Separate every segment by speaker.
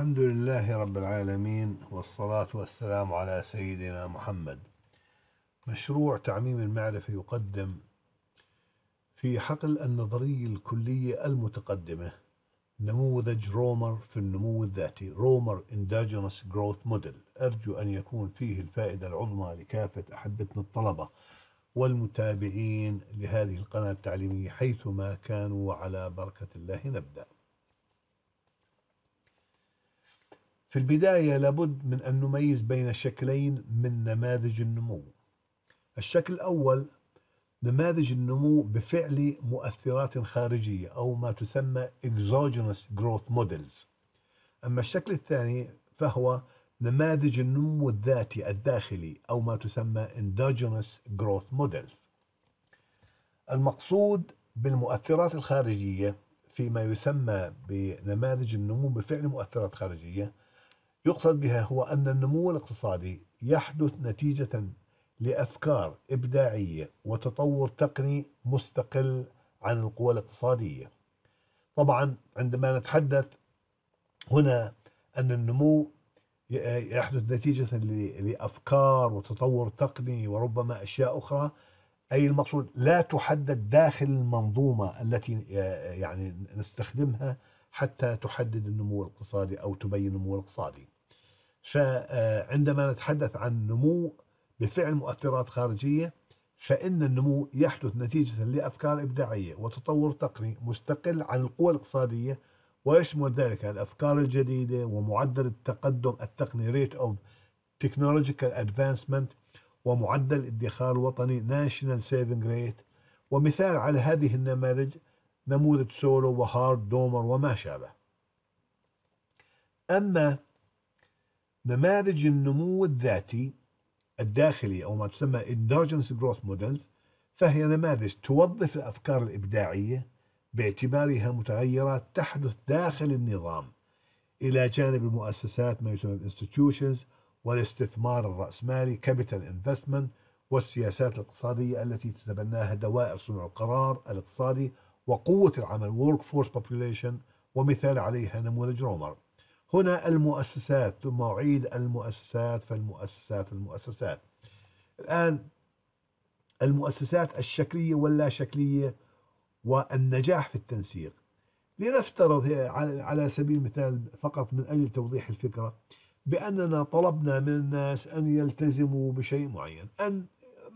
Speaker 1: الحمد لله رب العالمين والصلاة والسلام على سيدنا محمد مشروع تعميم المعرفة يقدم في حقل النظرية الكلية المتقدمة نموذج رومر في النمو الذاتي رومر Endogenous Growth Model أرجو أن يكون فيه الفائدة العظمى لكافة أحبتنا الطلبة والمتابعين لهذه القناة التعليمية حيثما كانوا وعلى بركة الله نبدأ في البداية لابد من أن نميز بين شكلين من نماذج النمو الشكل الأول نماذج النمو بفعل مؤثرات خارجية أو ما تسمى exogenous growth models أما الشكل الثاني فهو نماذج النمو الذاتي الداخلي أو ما تسمى endogenous growth models المقصود بالمؤثرات الخارجية فيما يسمى بنماذج النمو بفعل مؤثرات خارجية يقصد بها هو أن النمو الاقتصادي يحدث نتيجة لأفكار إبداعية وتطور تقني مستقل عن القوى الاقتصادية طبعا عندما نتحدث هنا أن النمو يحدث نتيجة لأفكار وتطور تقني وربما أشياء أخرى أي المقصود لا تحدد داخل المنظومة التي يعني نستخدمها حتى تحدد النمو الاقتصادي أو تبين النمو الاقتصادي فعندما نتحدث عن نمو بفعل مؤثرات خارجية فإن النمو يحدث نتيجة لأفكار إبداعية وتطور تقني مستقل عن القوى الاقتصادية ويشمل ذلك الأفكار الجديدة ومعدل التقدم التقني rate of technological advancement ومعدل الادخار الوطني national saving rate ومثال على هذه النماذج نموذج سولو وهارد دومر وما شابه أما نماذج النمو الذاتي الداخلي أو ما تسمى اندوجنس growth models فهي نماذج توظف الأفكار الإبداعية باعتبارها متغيرات تحدث داخل النظام إلى جانب المؤسسات ما يسمى الانستتيوشنز والاستثمار الرأسمالي كابيتال انفستمنت والسياسات الاقتصادية التي تتبناها دوائر صنع القرار الاقتصادي وقوة العمل workforce population ومثال عليها نموذج رومر هنا المؤسسات ثم أعيد المؤسسات فالمؤسسات المؤسسات الآن المؤسسات الشكلية واللا شكلية والنجاح في التنسيق لنفترض على سبيل المثال فقط من أجل توضيح الفكرة بأننا طلبنا من الناس أن يلتزموا بشيء معين أن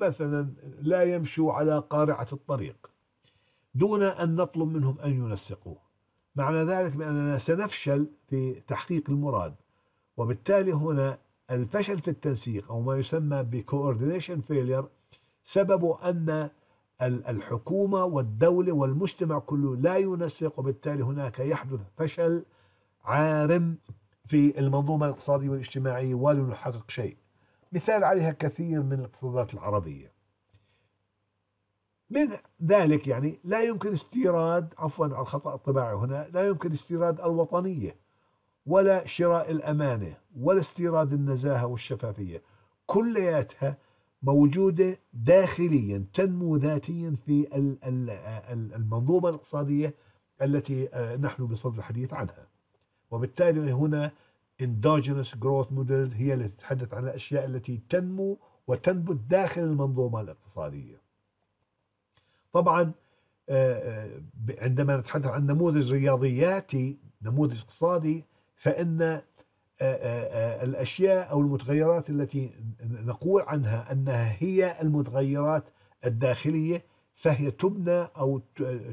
Speaker 1: مثلا لا يمشوا على قارعة الطريق دون أن نطلب منهم أن ينسقوه معنى ذلك بأننا سنفشل في تحقيق المراد وبالتالي هنا الفشل في التنسيق أو ما يسمى بكوردينيشن فيلير سبب أن الحكومة والدولة والمجتمع كله لا ينسق وبالتالي هناك يحدث فشل عارم في المنظومة الاقتصادية والاجتماعية ولا نحقق شيء مثال عليها كثير من الاقتصادات العربية من ذلك يعني لا يمكن استيراد عفوا على الخطأ الطباعي هنا لا يمكن استيراد الوطنية ولا شراء الأمانة ولا استيراد النزاهة والشفافية كلياتها موجودة داخليا تنمو ذاتيا في المنظومة الاقتصادية التي آه، نحن بصدد الحديث عنها وبالتالي هنا endogenous growth models هي التي تتحدث عن الأشياء التي تنمو وتنبت داخل المنظومة الاقتصادية طبعا آه، آه، عندما نتحدث عن نموذج رياضياتي نموذج اقتصادي فإن آه، الأشياء أو المتغيرات التي نقول عنها أنها هي المتغيرات الداخلية فهي تبنى أو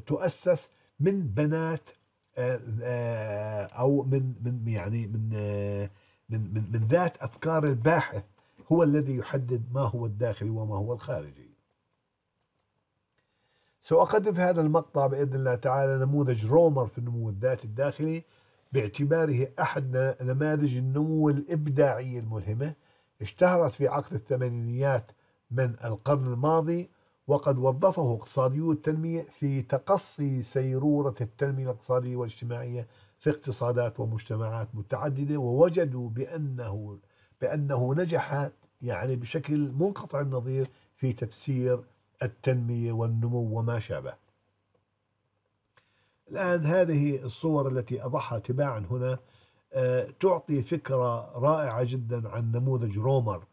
Speaker 1: تؤسس من بنات أو من من يعني من من من, ذات أفكار الباحث هو الذي يحدد ما هو الداخلي وما هو الخارجي سأقدم في هذا المقطع بإذن الله تعالى نموذج رومر في النمو الذاتي الداخلي باعتباره أحد نماذج النمو الإبداعي الملهمة اشتهرت في عقد الثمانينيات من القرن الماضي وقد وظفه اقتصاديو التنمية في تقصي سيرورة التنمية الاقتصادية والاجتماعية في اقتصادات ومجتمعات متعددة ووجدوا بأنه بأنه نجح يعني بشكل منقطع النظير في تفسير التنمية والنمو وما شابه الآن هذه الصور التي أضعها تباعا هنا آه، تعطي فكرة رائعة جدا عن نموذج رومر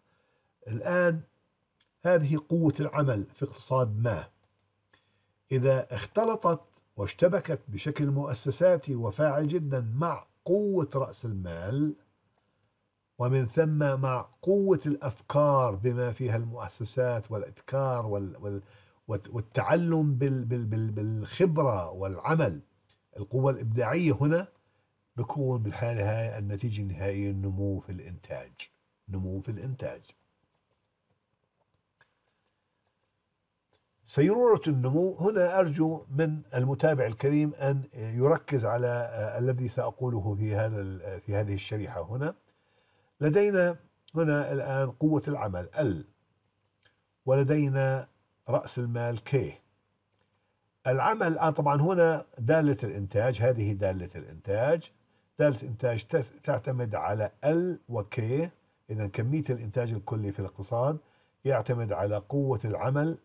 Speaker 1: الآن هذه قوة العمل في اقتصاد ما إذا اختلطت واشتبكت بشكل مؤسساتي وفاعل جدا مع قوة رأس المال ومن ثم مع قوة الأفكار بما فيها المؤسسات والإبكار والتعلم بالخبرة والعمل القوة الإبداعية هنا بكون بالحالة هاي النتيجة النهائية النمو في الإنتاج نمو في الإنتاج سيرورة النمو هنا أرجو من المتابع الكريم أن يركز على آه، الذي سأقوله في هذا في هذه الشريحة هنا لدينا هنا الآن قوة العمل L ولدينا رأس المال K العمل آه طبعا هنا دالة الإنتاج هذه دالة الإنتاج دالة الإنتاج تعتمد على L و K إذا كمية الإنتاج الكلي في الاقتصاد يعتمد على قوة العمل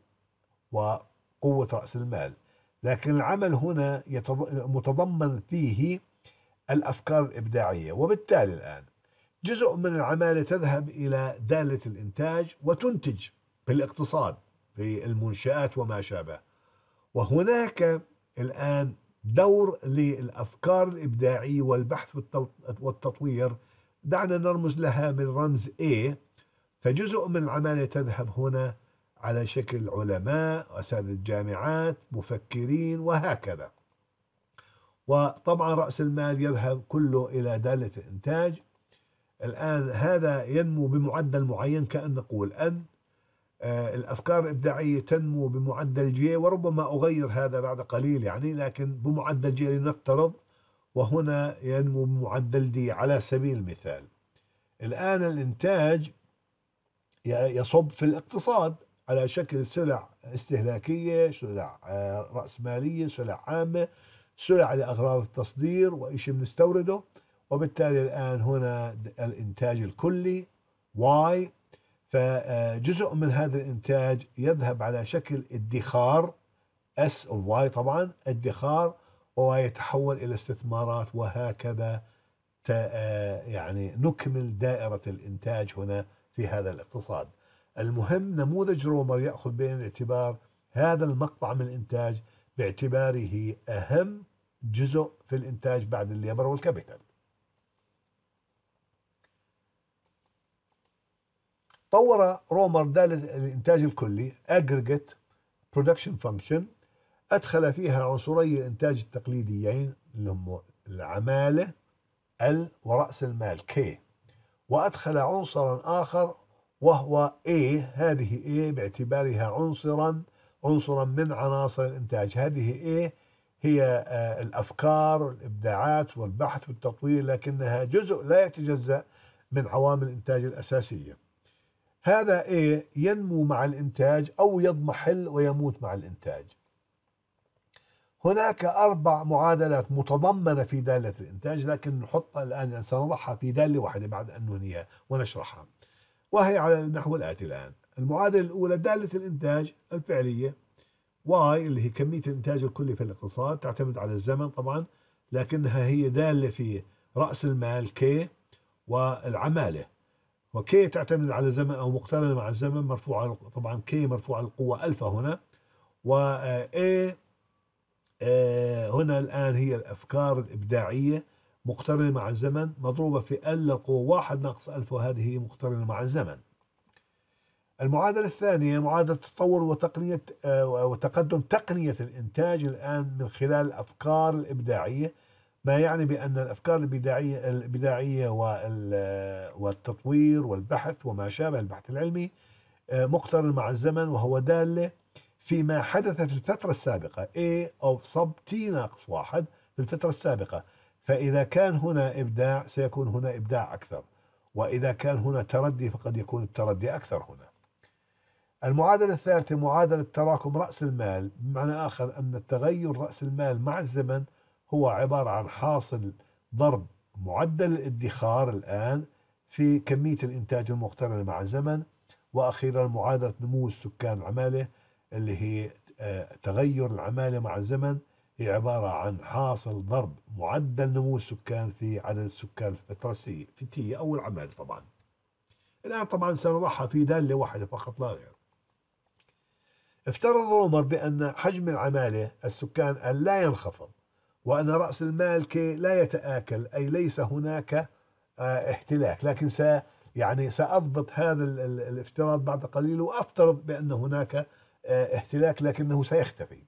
Speaker 1: وقوة رأس المال لكن العمل هنا متضمن فيه الأفكار الإبداعية وبالتالي الآن جزء من العمالة تذهب إلى دالة الإنتاج وتنتج في الاقتصاد في المنشآت وما شابه وهناك الآن دور للأفكار الإبداعية والبحث والتطوير دعنا نرمز لها من رمز A فجزء من العمالة تذهب هنا على شكل علماء أساتذة جامعات مفكرين وهكذا وطبعا رأس المال يذهب كله إلى دالة الإنتاج الآن هذا ينمو بمعدل معين كأن نقول أن آه، الأفكار الإبداعية تنمو بمعدل جي وربما أغير هذا بعد قليل يعني لكن بمعدل جي لنفترض وهنا ينمو بمعدل دي على سبيل المثال الآن الإنتاج يصب في الاقتصاد على شكل سلع استهلاكية سلع آه، رأسمالية سلع عامة سلع لأغراض التصدير وإيش بنستورده وبالتالي الآن هنا الإنتاج الكلي واي فجزء من هذا الإنتاج يذهب على شكل ادخار S of Y طبعا ادخار ويتحول إلى استثمارات وهكذا يعني نكمل دائرة الإنتاج هنا في هذا الاقتصاد المهم نموذج رومر يأخذ بعين الاعتبار هذا المقطع من الإنتاج باعتباره أهم جزء في الإنتاج بعد الليبر والكابيتال طور رومر ده الانتاج الكلي اجريجيت برودكشن فانكشن ادخل فيها عنصري الانتاج التقليديين اللي هم العماله ال وراس المال كي وادخل عنصرا اخر وهو اي هذه اي باعتبارها عنصرا عنصرا من عناصر الإنتاج هذه اي هي آه، الأفكار والإبداعات والبحث والتطوير لكنها جزء لا يتجزأ من عوامل الإنتاج الأساسية هذا إيه ينمو مع الإنتاج أو يضمحل ويموت مع الإنتاج هناك أربع معادلات متضمنة في دالة الإنتاج لكن نحطها الآن يعني سنضعها في دالة واحدة بعد أن ننهيها ونشرحها وهي على النحو الآتي الآن المعادلة الأولى دالة الإنتاج الفعلية واي اللي هي كمية الإنتاج الكلي في الاقتصاد تعتمد على الزمن طبعا لكنها هي دالة في رأس المال كي والعمالة وكي تعتمد على زمن أو مقترنة مع الزمن مرفوعة طبعا كي مرفوعة القوة ألفا هنا و آه، آه، هنا الآن هي الأفكار الإبداعية مقترنة مع الزمن مضروبة في ال القوة واحد ناقص ألف وهذه مقترنة مع الزمن المعادلة الثانية معادلة تطور وتقنية آه، وتقدم تقنية الإنتاج الآن من خلال الأفكار الإبداعية ما يعني بأن الأفكار البداعية, البداعية والتطوير والبحث وما شابه البحث العلمي آه، مقترن مع الزمن وهو دالة فيما حدث في الفترة السابقة A أو sub T ناقص واحد في الفترة السابقة فإذا كان هنا إبداع سيكون هنا إبداع أكثر وإذا كان هنا تردي فقد يكون التردي أكثر هنا المعادلة الثالثة معادلة تراكم رأس المال بمعنى آخر أن التغير رأس المال مع الزمن هو عبارة عن حاصل ضرب معدل الادخار الآن في كمية الإنتاج المقترنة مع الزمن وأخيرا معادلة نمو السكان العمالة اللي هي آه، تغير العمالة مع الزمن هي عبارة عن حاصل ضرب معدل نمو السكان في عدد السكان في الفترة أو العمالة طبعا الآن طبعا سنضعها في دالة واحدة فقط لا غير افترض رومر بأن حجم العمالة السكان لا ينخفض وأن رأس المال كي لا يتآكل أي ليس هناك آه، احتلاك لكن س يعني سأضبط هذا الافتراض بعد قليل وأفترض بأن هناك آه، احتلاك لكنه سيختفي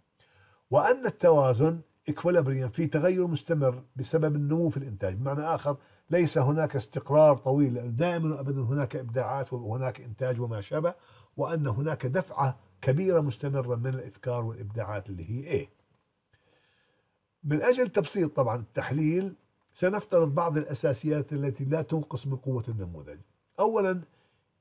Speaker 1: وأن التوازن إكوليبريم في تغير مستمر بسبب النمو في الإنتاج بمعنى آخر ليس هناك استقرار طويل دائما وأبدا هناك إبداعات وهناك إنتاج وما شابه وأن هناك دفعة كبيرة مستمرة من الإفكار والإبداعات اللي هي إيه من أجل تبسيط طبعا التحليل سنفترض بعض الأساسيات التي لا تنقص من قوة النموذج أولا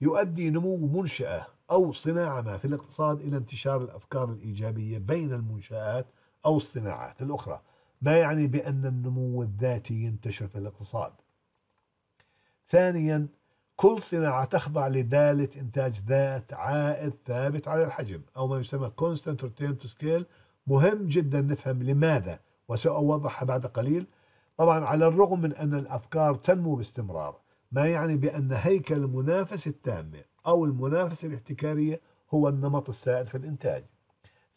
Speaker 1: يؤدي نمو منشأة أو صناعة ما في الاقتصاد إلى انتشار الأفكار الإيجابية بين المنشآت أو الصناعات الأخرى ما يعني بأن النمو الذاتي ينتشر في الاقتصاد ثانيا كل صناعة تخضع لدالة إنتاج ذات عائد ثابت على الحجم أو ما يسمى constant return to scale مهم جدا نفهم لماذا وسأوضحها بعد قليل طبعا على الرغم من أن الأفكار تنمو باستمرار ما يعني بأن هيكل المنافسة التامة أو المنافسة الاحتكارية هو النمط السائد في الإنتاج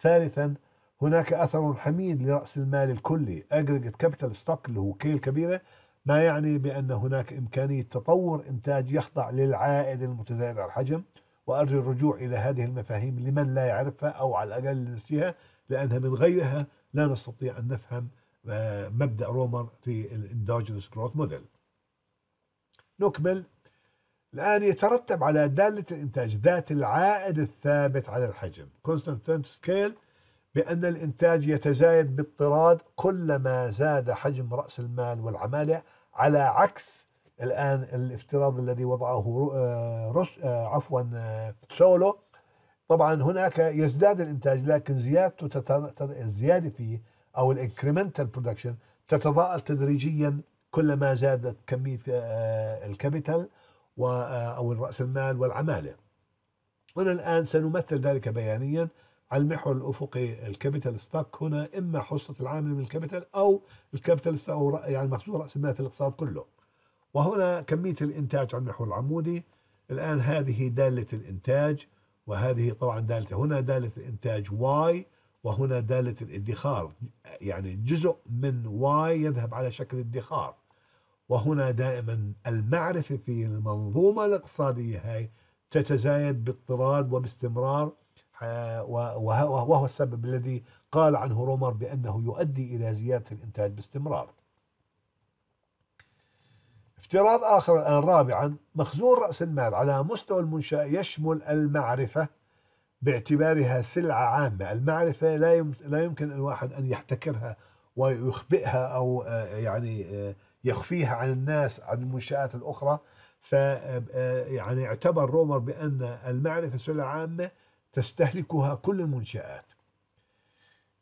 Speaker 1: ثالثا هناك أثر حميد لرأس المال الكلي Aggregate Capital Stock اللي هو كيل كبيرة ما يعني بأن هناك إمكانية تطور إنتاج يخضع للعائد المتزايد على الحجم وأرجو الرجوع إلى هذه المفاهيم لمن لا يعرفها أو على الأقل نسيها لأنها من غيرها لا نستطيع أن نفهم آه، مبدأ رومر في الاندوجينوس جروث موديل نكمل الآن يترتب على دالة الإنتاج ذات العائد الثابت على الحجم constant سكيل بأن الإنتاج يتزايد باضطراد كلما زاد حجم رأس المال والعمالة على عكس الآن الافتراض الذي وضعه آه، رس آه، عفوا سولو طبعا هناك يزداد الانتاج لكن زيادته الزياده فيه او الانكريمنتال برودكشن تتضاءل تدريجيا كلما زادت كميه آه، الكابيتال آه، او راس المال والعماله. هنا الان سنمثل ذلك بيانيا على المحور الافقي الكابيتال ستوك هنا اما حصه العامل من الكابيتال او الكابيتال او يعني مخزون راس المال في الاقتصاد كله. وهنا كميه الانتاج على المحور العمودي الان هذه داله الانتاج وهذه طبعا دالة هنا دالة الإنتاج واي وهنا دالة الادخار يعني جزء من واي يذهب على شكل ادخار وهنا دائما المعرفة في المنظومة الاقتصادية هاي تتزايد باضطراد وباستمرار آه، وهو السبب الذي قال عنه رومر بأنه يؤدي إلى زيادة الإنتاج باستمرار افتراض آخر الآن آه، رابعا مخزون رأس المال على مستوى المنشأة يشمل المعرفة باعتبارها سلعة عامة المعرفة لا لا يمكن الواحد أن يحتكرها ويخبئها أو آه، يعني آه، يخفيها عن الناس عن المنشآت الأخرى ف يعني اعتبر رومر بأن المعرفة سلعة عامة تستهلكها كل المنشآت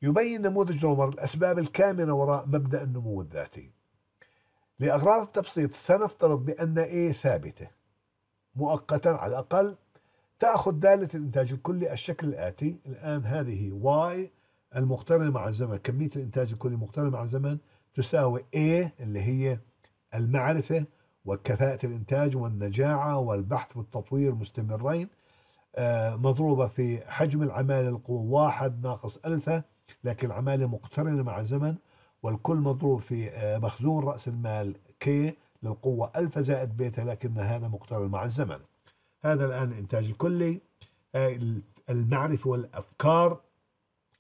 Speaker 1: يبين نموذج رومر الأسباب الكامنة وراء مبدأ النمو الذاتي لأغراض التبسيط سنفترض بأن A ثابتة مؤقتا على الأقل تأخذ دالة الإنتاج الكلي الشكل الآتي الآن هذه Y المقترنة مع الزمن كمية الإنتاج الكلي مقترنة مع الزمن تساوي A اللي هي المعرفة وكفاءة الإنتاج والنجاعة والبحث والتطوير مستمرين آه، مضروبة في حجم العمالة القوة واحد ناقص ألفا لكن العمالة مقترنة مع الزمن والكل مضروب في آه، مخزون رأس المال كي للقوة ألف زائد بيتا لكن هذا مقترن مع الزمن هذا الآن الإنتاج الكلي آه، المعرفة والأفكار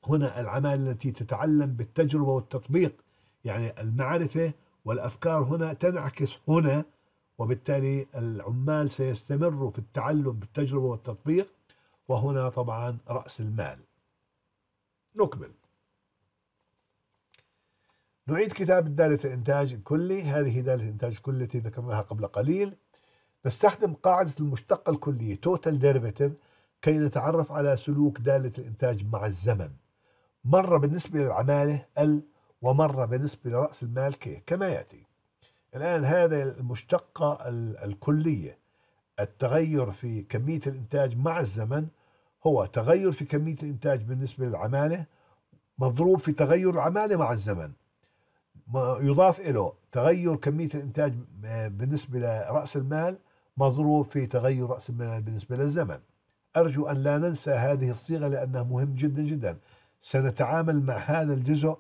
Speaker 1: هنا العمالة التي تتعلم بالتجربة والتطبيق يعني المعرفة والأفكار هنا تنعكس هنا وبالتالي العمال سيستمروا في التعلم بالتجربة والتطبيق وهنا طبعا رأس المال نكمل نعيد كتاب دالة الإنتاج الكلي هذه دالة الإنتاج الكلي التي ذكرناها قبل قليل نستخدم قاعدة المشتقة الكلية total derivative كي نتعرف على سلوك دالة الإنتاج مع الزمن مرة بالنسبة للعمالة ال ومرة بالنسبة لرأس المال كي كما يأتي الآن هذا المشتقة الكلية التغير في كمية الإنتاج مع الزمن هو تغير في كمية الإنتاج بالنسبة للعمالة مضروب في تغير العمالة مع الزمن يضاف له تغير كمية الإنتاج آه، بالنسبة لرأس المال مضروب في تغير رأس المال بالنسبة للزمن أرجو أن لا ننسى هذه الصيغة لأنها مهم جدا جدا سنتعامل مع هذا الجزء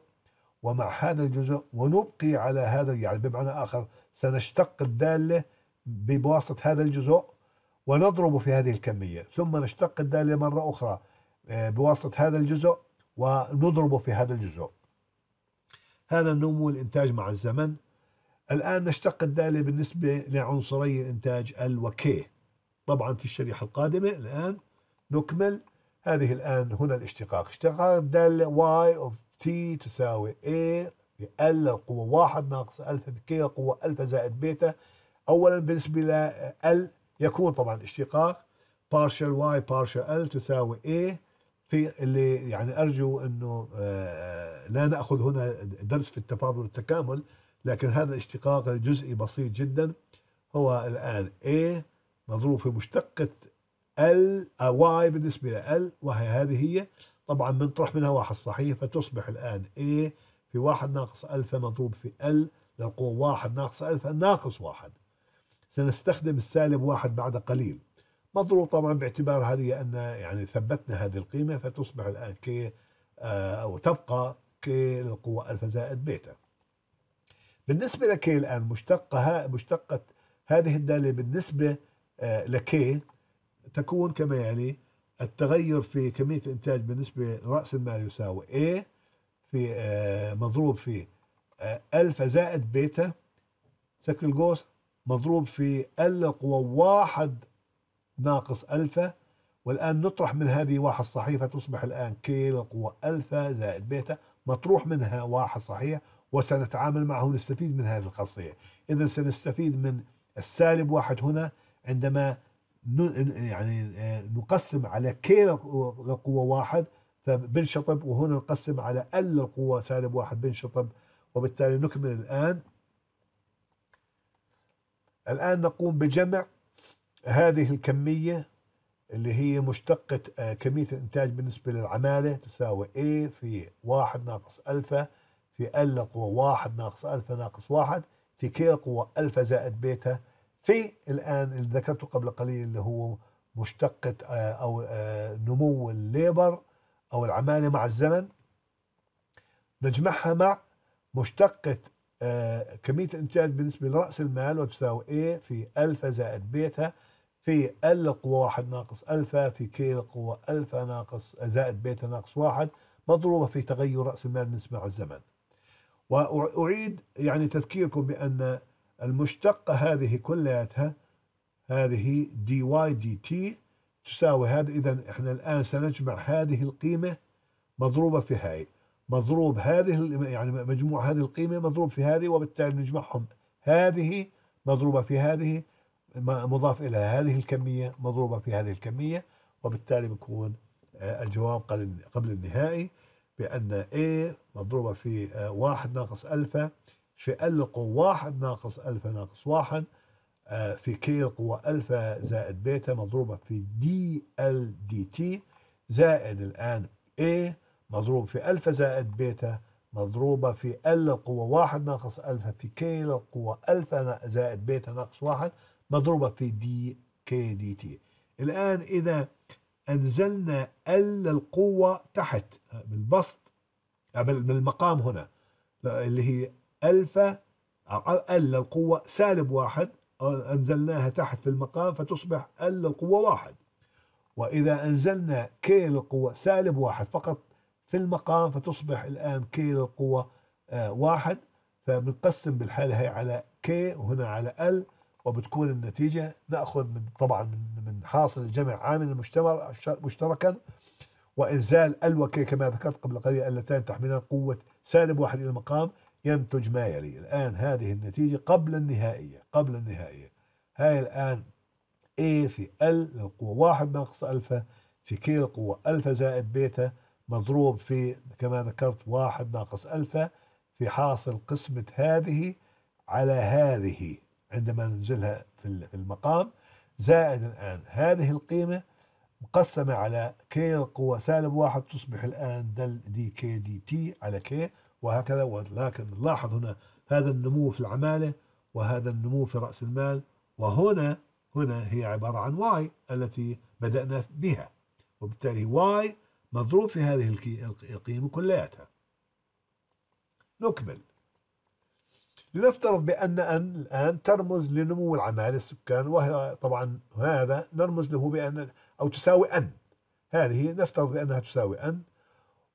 Speaker 1: ومع هذا الجزء ونبقي على هذا يعني بمعنى آخر سنشتق الدالة بواسطة هذا الجزء ونضرب في هذه الكمية ثم نشتق الدالة مرة أخرى آه، بواسطة هذا الجزء ونضرب في هذا الجزء هذا النمو الإنتاج مع الزمن الآن نشتق الدالة بالنسبة لعنصري الإنتاج ال وكي طبعا في الشريحة القادمة الآن نكمل هذه الآن هنا الاشتقاق اشتقاق الدالة واي اوف تي تساوي في ال القوة واحد ناقص ألفا كي القوة ألفا زائد بيتا أولا بالنسبة ل ال يكون طبعا الاشتقاق partial y partial l تساوي a في اللي يعني ارجو انه آه، لا ناخذ هنا درس في التفاضل والتكامل لكن هذا الاشتقاق الجزئي بسيط جدا هو الان A مضروب في مشتقه ال آه، واي بالنسبه ل ال وهي هذه هي طبعا بنطرح منها واحد صحيح فتصبح الان A في واحد ناقص الفا مضروب في ال للقوة واحد ناقص الفا ناقص واحد سنستخدم السالب واحد بعد قليل مضروب طبعا باعتبار هذه أن يعني ثبتنا هذه القيمة فتصبح الآن ك آه، أو تبقى للقوى الفا زائد بيتا بالنسبة لكي الآن مشتقة مشتقة هذه الدالة بالنسبة آه، لكي تكون كما يلي يعني التغير في كمية الإنتاج بالنسبة لرأس المال يساوي A في آه، مضروب في الفا زائد بيتا شكل القوس مضروب في ال قوة واحد ناقص ألفا والآن نطرح من هذه واحد صحيح فتصبح الآن كي للقوة ألفا زائد بيتا مطروح منها واحد صحيح وسنتعامل معه ونستفيد من هذه الخاصية إذا سنستفيد من السالب واحد هنا عندما يعني آه، نقسم على كي للقوة واحد فبنشطب وهنا نقسم على ال للقوة سالب واحد بنشطب وبالتالي نكمل الآن الآن نقوم بجمع هذه الكمية اللي هي مشتقة آه، كمية الإنتاج بالنسبة للعمالة تساوي A في واحد ناقص ألفا في ال قوة واحد ناقص ألفا ناقص واحد في K قوة ألفا زائد بيتا في الآن اللي ذكرته قبل قليل اللي هو مشتقة آه، أو آه، نمو الليبر أو العمالة مع الزمن نجمعها مع مشتقة كمية الإنتاج بالنسبة لرأس المال وتساوي A في ألفا زائد بيتا في ال قوة واحد ناقص ألفا في كي قوة ألفا ناقص زائد بيتا ناقص واحد مضروبة في تغير رأس المال بالنسبة على الزمن وأعيد يعني تذكيركم بأن المشتقة هذه كلياتها هذه دي واي دي تي تساوي هذا إذا إحنا الآن سنجمع هذه القيمة مضروبة في هاي مضروب هذه يعني مجموع هذه القيمة مضروب في هذه وبالتالي نجمعهم هذه مضروبة في هذه مضاف إلى هذه الكمية مضروبة في هذه الكمية وبالتالي بيكون آه، الجواب قبل النهائي بأن A مضروبة في آه، واحد ناقص ألفا في ال القوة واحد ناقص ألفا ناقص واحد آه، في كي القوة ألفا زائد بيتا مضروبة في دي ال دي تي زائد الآن A مضروب في ألفا زائد بيتا مضروبة في ال القوة واحد ناقص ألفا في كي القوة ألفا زائد بيتا ناقص واحد مضروبة في دي كي دي تي الآن إذا أنزلنا ال القوة تحت بالبسط بالمقام هنا اللي هي ألفا ال القوة سالب واحد أنزلناها تحت في المقام فتصبح ال القوة واحد وإذا أنزلنا كي القوة سالب واحد فقط في المقام فتصبح الآن كي القوة آه، واحد فبنقسم بالحالة هي على كي وهنا على ال وبتكون النتيجة نأخذ من طبعا من, من حاصل الجمع عامل مشتركا وإنزال الوكي كما ذكرت قبل قليل اللتان تحملان قوة سالب واحد إلى المقام ينتج ما يلي الآن هذه النتيجة قبل النهائية قبل النهائية هاي الآن A في L للقوة واحد ناقص ألفا في K القوة ألفا زائد بيتا مضروب في كما ذكرت واحد ناقص ألفا في حاصل قسمة هذه على هذه عندما ننزلها في المقام زائد الآن هذه القيمة مقسمة على كي القوة سالب واحد تصبح الآن دل دي كي دي تي على كي وهكذا ولكن نلاحظ هنا هذا النمو في العمالة وهذا النمو في رأس المال وهنا هنا هي عبارة عن واي التي بدأنا بها وبالتالي واي مضروب في هذه القيمة كلياتها نكمل لنفترض بأن أن الآن ترمز لنمو العمال السكان وهي طبعا هذا نرمز له بأن أو تساوي أن هذه نفترض بأنها تساوي أن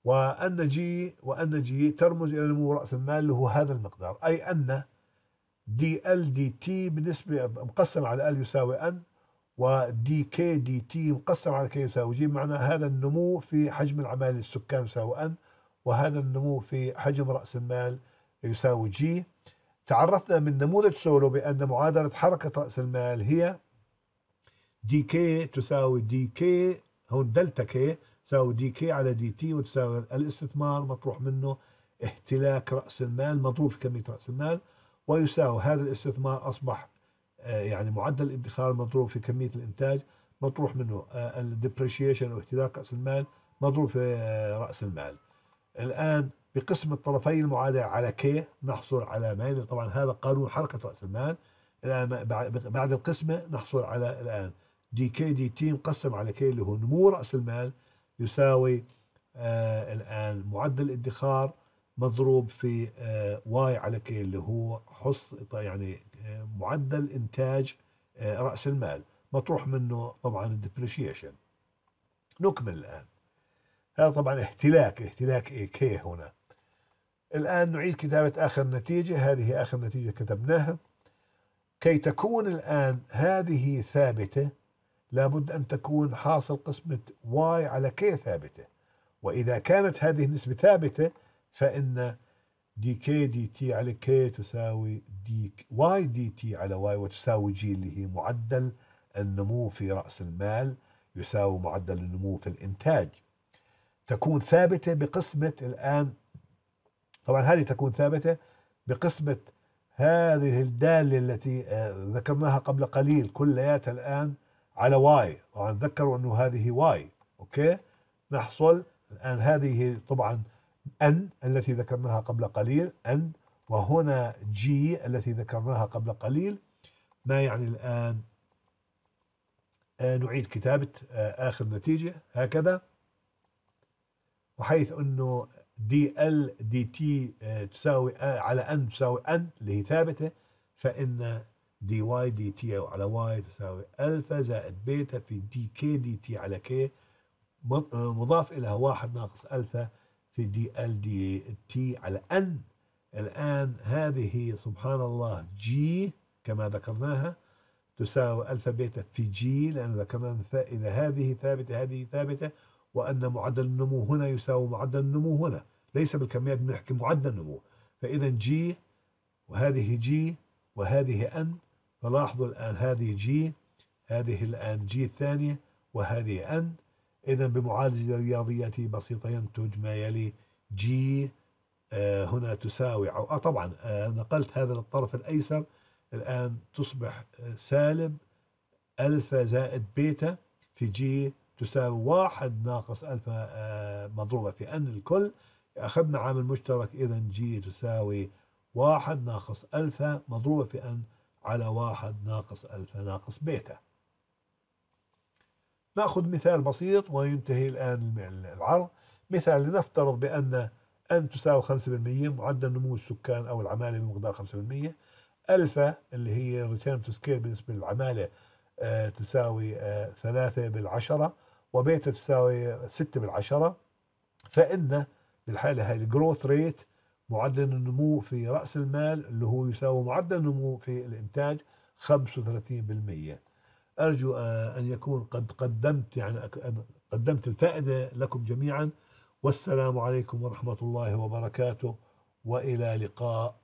Speaker 1: وأن جي وأن جي ترمز إلى نمو رأس المال له هذا المقدار أي أن دي ال دي تي بالنسبة مقسم على ال يساوي أن ودي كي دي تي مقسم على كي يساوي جي معنى هذا النمو في حجم العمال السكان يساوي أن وهذا النمو في حجم رأس المال يساوي جي تعرفنا من نموذج سولو بأن معادلة حركة رأس المال هي دي كي تساوي دي كي هون دلتا كي تساوي دي كي على دي تي وتساوي الاستثمار مطروح منه اهتلاك رأس المال مضروب في كمية رأس المال ويساوي هذا الاستثمار أصبح آه، يعني معدل الادخار مضروب في كمية الإنتاج مطروح منه آه، الديبريشيشن او اهتلاك رأس المال مضروب في آه، رأس المال الآن بقسم الطرفين المعادة على كي نحصل على ما طبعا هذا قانون حركة رأس المال الآن بعد القسمة نحصل على الآن دي كي دي تي مقسم على كي اللي هو نمو رأس المال يساوي آه الآن معدل الادخار مضروب في آه واي على كي اللي هو حص يعني آه معدل إنتاج آه رأس المال مطروح منه طبعا الدبريشيشن نكمل الآن هذا طبعا احتلاك احتلاك إيه كي هنا الآن نعيد كتابة آخر نتيجة هذه آخر نتيجة كتبناها كي تكون الآن هذه ثابتة لابد أن تكون حاصل قسمة y على k ثابتة وإذا كانت هذه النسبة ثابتة فإن dk dt على k تساوي y dt على y وتساوي g اللي هي معدل النمو في رأس المال يساوي معدل النمو في الإنتاج تكون ثابتة بقسمة الآن طبعا هذه تكون ثابتة بقسمة هذه الدالة التي آه، ذكرناها قبل قليل كلياتها الآن على واي طبعا تذكروا أنه هذه واي أوكي نحصل الآن هذه طبعا أن التي ذكرناها قبل قليل أن وهنا جي التي ذكرناها قبل قليل ما يعني الآن آه، نعيد كتابة آه، آخر نتيجة هكذا وحيث أنه دي ال دي تي تساوي آه، على ان تساوي ان اللي هي ثابته فان دي واي دي تي او على واي تساوي الفا زائد بيتا في دي كي دي تي على كي آه، مضاف الى واحد ناقص الفا في دي ال دي تي على ان الان هذه سبحان الله جي كما ذكرناها تساوي الفا بيتا في جي لان ذكرنا اذا هذه ثابته هذه ثابته وان معدل النمو هنا يساوي معدل النمو هنا ليس بالكميات بنحكي معدل النمو فإذا جي وهذه جي وهذه أن فلاحظوا الآن هذه جي هذه الآن جي الثانية وهذه أن إذا بمعالجة رياضياتي بسيطة ينتج ما يلي جي آه، هنا تساوي أو آه طبعا آه، نقلت هذا للطرف الأيسر الآن تصبح آه، سالب ألفا زائد بيتا في جي تساوي واحد ناقص ألفا مضروبة في أن الكل أخذنا عامل مشترك إذا جي تساوي واحد ناقص ألفا مضروبة في أن على واحد ناقص ألفا ناقص بيتا نأخذ مثال بسيط وينتهي الآن العرض مثال لنفترض بأن أن تساوي 5% معدل نمو السكان أو العمالة بمقدار 5% ألفا اللي هي ريتيرن تو سكيل بالنسبة للعمالة آه، تساوي آه، ثلاثة 3 بالعشرة وبيتا تساوي 6 بالعشرة فإن الحالة هاي الجروث ريت معدل النمو في رأس المال اللي هو يساوي معدل النمو في الإنتاج 35% أرجو آه، أن يكون قد قدمت يعني قدمت الفائدة لكم جميعا والسلام عليكم ورحمة الله وبركاته وإلى لقاء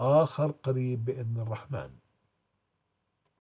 Speaker 1: آخر قريب بإذن الرحمن